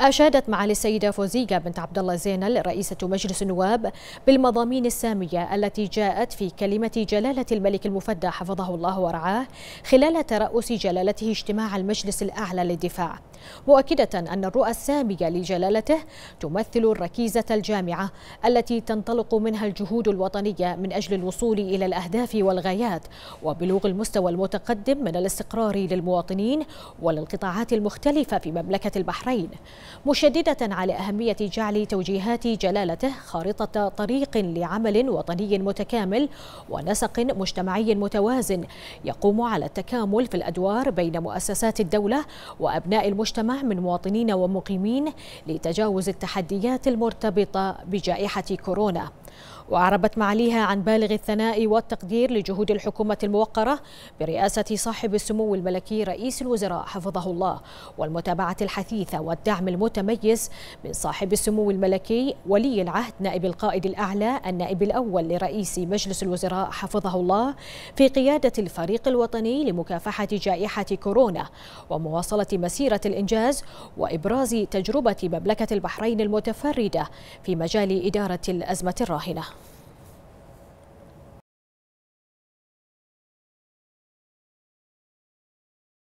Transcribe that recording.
أشادت معالي السيدة فوزية بنت عبد الله زينل رئيسة مجلس النواب بالمضامين السامية التي جاءت في كلمة جلالة الملك المفدى حفظه الله ورعاه خلال ترأس جلالته اجتماع المجلس الأعلى للدفاع مؤكدة أن الرؤى السامية لجلالته تمثل الركيزة الجامعة التي تنطلق منها الجهود الوطنية من أجل الوصول إلى الأهداف والغايات وبلوغ المستوى المتقدم من الاستقرار للمواطنين وللقطاعات المختلفة في مملكة البحرين مشددة على أهمية جعل توجيهات جلالته خارطة طريق لعمل وطني متكامل ونسق مجتمعي متوازن يقوم على التكامل في الأدوار بين مؤسسات الدولة وأبناء المجتمع من مواطنين ومقيمين لتجاوز التحديات المرتبطة بجائحة كورونا وأعربت معاليها عن بالغ الثناء والتقدير لجهود الحكومة الموقرة برئاسة صاحب السمو الملكي رئيس الوزراء حفظه الله والمتابعة الحثيثة والدعم المتميز من صاحب السمو الملكي ولي العهد نائب القائد الأعلى النائب الأول لرئيس مجلس الوزراء حفظه الله في قيادة الفريق الوطني لمكافحة جائحة كورونا ومواصلة مسيرة الإنجاز وإبراز تجربة مملكة البحرين المتفردة في مجال إدارة الأزمة الراهنة